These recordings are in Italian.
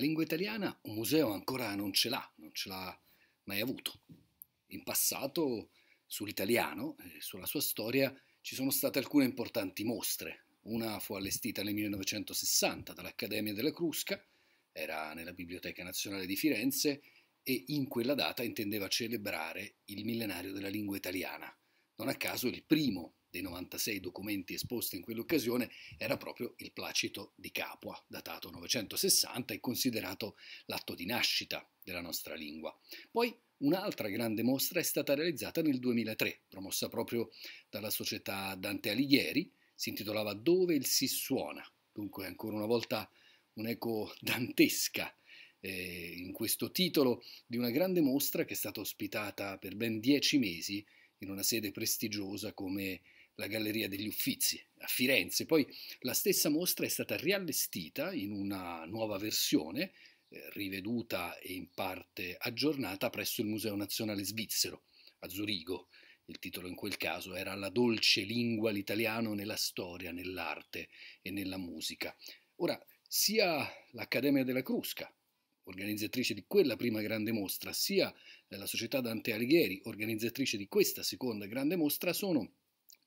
La lingua italiana un museo ancora non ce l'ha, non ce l'ha mai avuto. In passato sull'italiano e sulla sua storia ci sono state alcune importanti mostre. Una fu allestita nel 1960 dall'Accademia della Crusca, era nella Biblioteca Nazionale di Firenze e in quella data intendeva celebrare il millenario della lingua italiana. Non a caso il primo dei 96 documenti esposti in quell'occasione era proprio il Placito di Capua, datato 960 e considerato l'atto di nascita della nostra lingua. Poi Un'altra grande mostra è stata realizzata nel 2003, promossa proprio dalla società Dante Alighieri, si intitolava Dove il si suona, dunque ancora una volta un'eco dantesca eh, in questo titolo di una grande mostra che è stata ospitata per ben dieci mesi in una sede prestigiosa come la Galleria degli Uffizi a Firenze. Poi la stessa mostra è stata riallestita in una nuova versione, eh, riveduta e in parte aggiornata presso il Museo Nazionale Svizzero a Zurigo. Il titolo in quel caso era La dolce lingua l'italiano nella storia, nell'arte e nella musica. Ora, sia l'Accademia della Crusca, organizzatrice di quella prima grande mostra, sia la Società Dante Alighieri, organizzatrice di questa seconda grande mostra, sono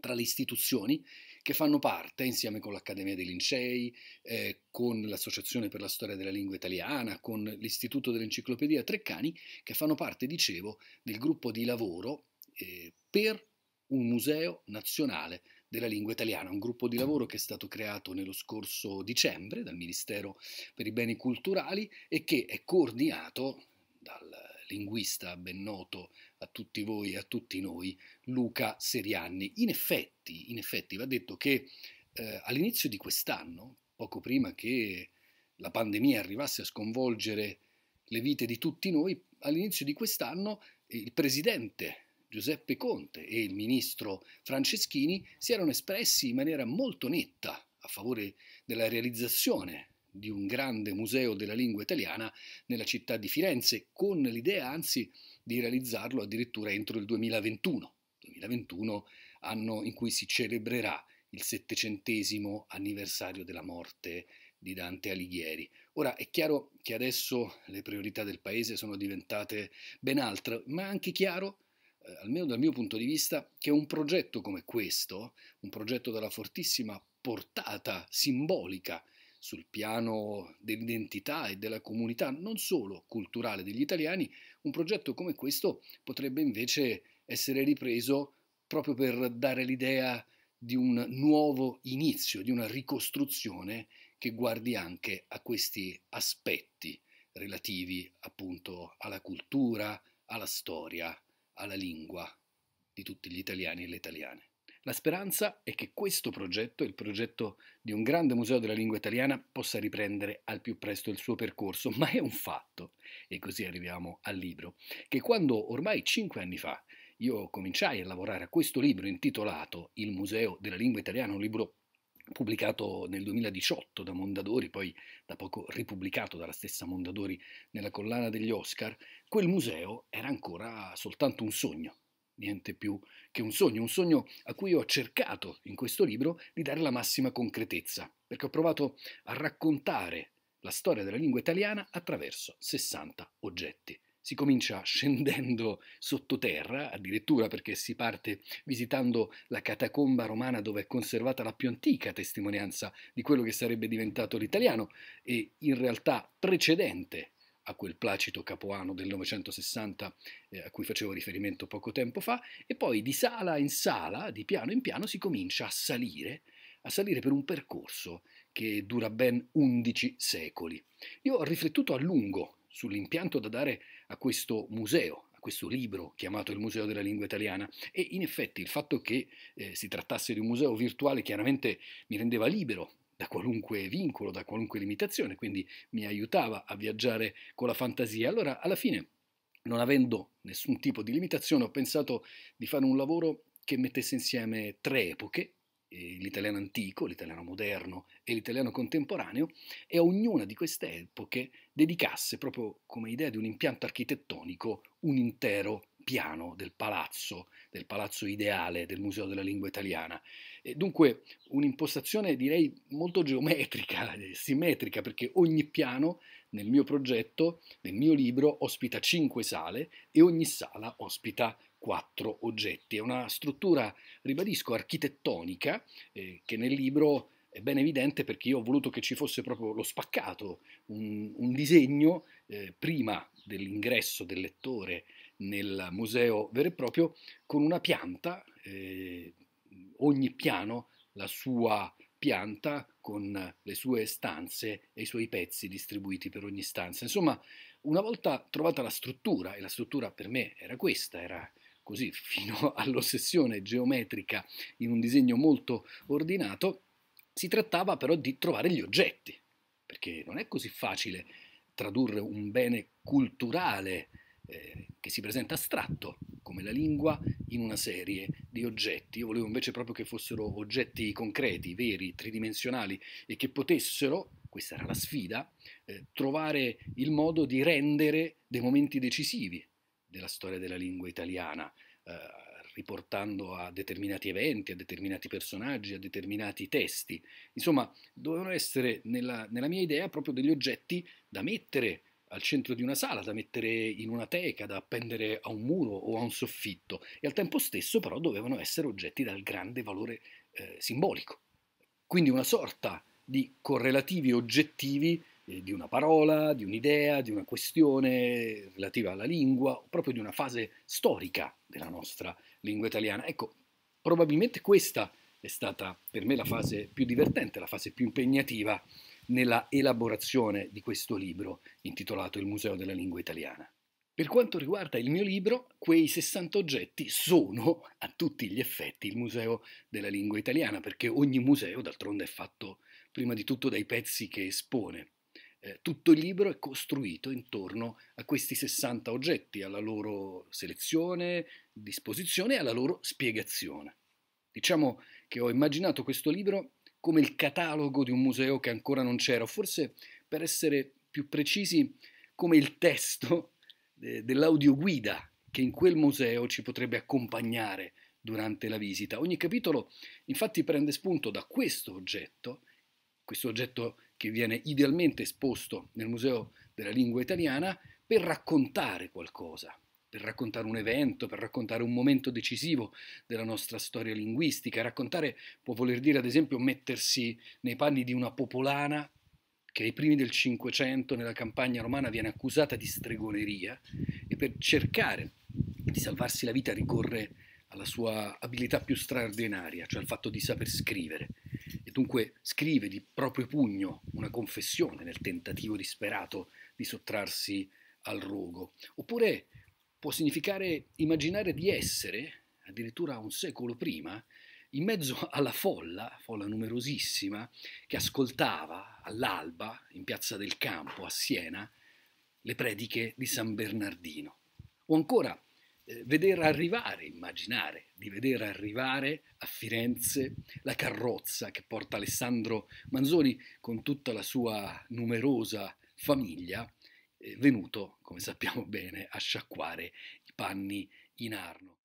tra le istituzioni che fanno parte, insieme con l'Accademia dei Lincei, eh, con l'Associazione per la Storia della Lingua Italiana, con l'Istituto dell'Enciclopedia Treccani, che fanno parte, dicevo, del gruppo di lavoro eh, per un museo nazionale della lingua italiana, un gruppo di lavoro che è stato creato nello scorso dicembre dal Ministero per i beni culturali e che è coordinato dal linguista ben noto a tutti voi e a tutti noi Luca Serianni. In effetti, in effetti va detto che eh, all'inizio di quest'anno, poco prima che la pandemia arrivasse a sconvolgere le vite di tutti noi, all'inizio di quest'anno il presidente Giuseppe Conte e il ministro Franceschini si erano espressi in maniera molto netta a favore della realizzazione di un grande museo della lingua italiana nella città di Firenze, con l'idea anzi di realizzarlo addirittura entro il 2021, 2021 anno in cui si celebrerà il settecentesimo anniversario della morte di Dante Alighieri. Ora è chiaro che adesso le priorità del paese sono diventate ben altre, ma è anche chiaro eh, almeno dal mio punto di vista, che un progetto come questo, un progetto dalla fortissima portata simbolica sul piano dell'identità e della comunità, non solo culturale degli italiani, un progetto come questo potrebbe invece essere ripreso proprio per dare l'idea di un nuovo inizio, di una ricostruzione che guardi anche a questi aspetti relativi appunto alla cultura, alla storia, alla lingua di tutti gli italiani e le italiane. La speranza è che questo progetto, il progetto di un grande museo della lingua italiana, possa riprendere al più presto il suo percorso, ma è un fatto, e così arriviamo al libro, che quando ormai cinque anni fa io cominciai a lavorare a questo libro intitolato Il Museo della Lingua Italiana, un libro pubblicato nel 2018 da Mondadori, poi da poco ripubblicato dalla stessa Mondadori nella collana degli Oscar, quel museo era ancora soltanto un sogno niente più che un sogno, un sogno a cui ho cercato in questo libro di dare la massima concretezza, perché ho provato a raccontare la storia della lingua italiana attraverso 60 oggetti. Si comincia scendendo sottoterra, addirittura perché si parte visitando la catacomba romana dove è conservata la più antica testimonianza di quello che sarebbe diventato l'italiano e in realtà precedente a quel placido capoano del Novecentosessanta eh, a cui facevo riferimento poco tempo fa, e poi di sala in sala, di piano in piano, si comincia a salire, a salire per un percorso che dura ben 11 secoli. Io ho riflettuto a lungo sull'impianto da dare a questo museo, a questo libro chiamato il Museo della Lingua Italiana e in effetti il fatto che eh, si trattasse di un museo virtuale chiaramente mi rendeva libero da qualunque vincolo, da qualunque limitazione, quindi mi aiutava a viaggiare con la fantasia. Allora, alla fine, non avendo nessun tipo di limitazione, ho pensato di fare un lavoro che mettesse insieme tre epoche, eh, l'italiano antico, l'italiano moderno e l'italiano contemporaneo, e a ognuna di queste epoche dedicasse, proprio come idea di un impianto architettonico, un intero piano del palazzo, del palazzo ideale del Museo della Lingua Italiana. E dunque un'impostazione direi molto geometrica, eh, simmetrica, perché ogni piano nel mio progetto, nel mio libro, ospita cinque sale e ogni sala ospita quattro oggetti. È una struttura, ribadisco, architettonica eh, che nel libro è ben evidente perché io ho voluto che ci fosse proprio lo spaccato, un, un disegno eh, prima dell'ingresso del lettore nel museo vero e proprio con una pianta, eh, ogni piano la sua pianta con le sue stanze e i suoi pezzi distribuiti per ogni stanza. Insomma, una volta trovata la struttura, e la struttura per me era questa, era così fino all'ossessione geometrica in un disegno molto ordinato, si trattava però di trovare gli oggetti, perché non è così facile tradurre un bene culturale eh, che si presenta astratto, come la lingua, in una serie di oggetti. Io volevo invece proprio che fossero oggetti concreti, veri, tridimensionali e che potessero, questa era la sfida, eh, trovare il modo di rendere dei momenti decisivi della storia della lingua italiana. Eh, riportando a determinati eventi, a determinati personaggi, a determinati testi. Insomma, dovevano essere, nella, nella, mia idea, proprio degli oggetti da mettere al centro di una sala da mettere in una teca, da appendere a un muro o a un soffitto e al tempo stesso però dovevano essere oggetti dal grande valore eh, simbolico. Quindi una sorta di correlativi oggettivi eh, di una parola, di un'idea, di una questione relativa alla lingua, proprio di una fase storica della nostra lingua italiana. Ecco, probabilmente questa è stata per me la fase più divertente, la fase più impegnativa nella elaborazione di questo libro intitolato Il Museo della Lingua Italiana. Per quanto riguarda il mio libro, quei 60 oggetti sono a tutti gli effetti il Museo della Lingua Italiana, perché ogni museo d'altronde è fatto prima di tutto dai pezzi che espone. Eh, tutto il libro è costruito intorno a questi 60 oggetti, alla loro selezione, disposizione e alla loro spiegazione. Diciamo che ho immaginato questo libro come il catalogo di un museo che ancora non c'era, o forse per essere più precisi come il testo eh, dell'audioguida che in quel museo ci potrebbe accompagnare durante la visita. Ogni capitolo infatti prende spunto da questo oggetto, questo oggetto che viene idealmente esposto nel Museo della Lingua Italiana, per raccontare qualcosa per raccontare un evento, per raccontare un momento decisivo della nostra storia linguistica. Raccontare può voler dire, ad esempio, mettersi nei panni di una popolana che ai primi del Cinquecento nella campagna romana viene accusata di stregoneria e per cercare di salvarsi la vita ricorre alla sua abilità più straordinaria, cioè al fatto di saper scrivere. E dunque scrive di proprio pugno una confessione nel tentativo disperato di sottrarsi al rogo. Oppure può significare immaginare di essere, addirittura un secolo prima, in mezzo alla folla, folla numerosissima, che ascoltava all'alba, in piazza del campo a Siena, le prediche di San Bernardino. O ancora eh, vedere arrivare, immaginare di vedere arrivare a Firenze la carrozza che porta Alessandro Manzoni con tutta la sua numerosa famiglia venuto, come sappiamo bene, a sciacquare i panni in Arno.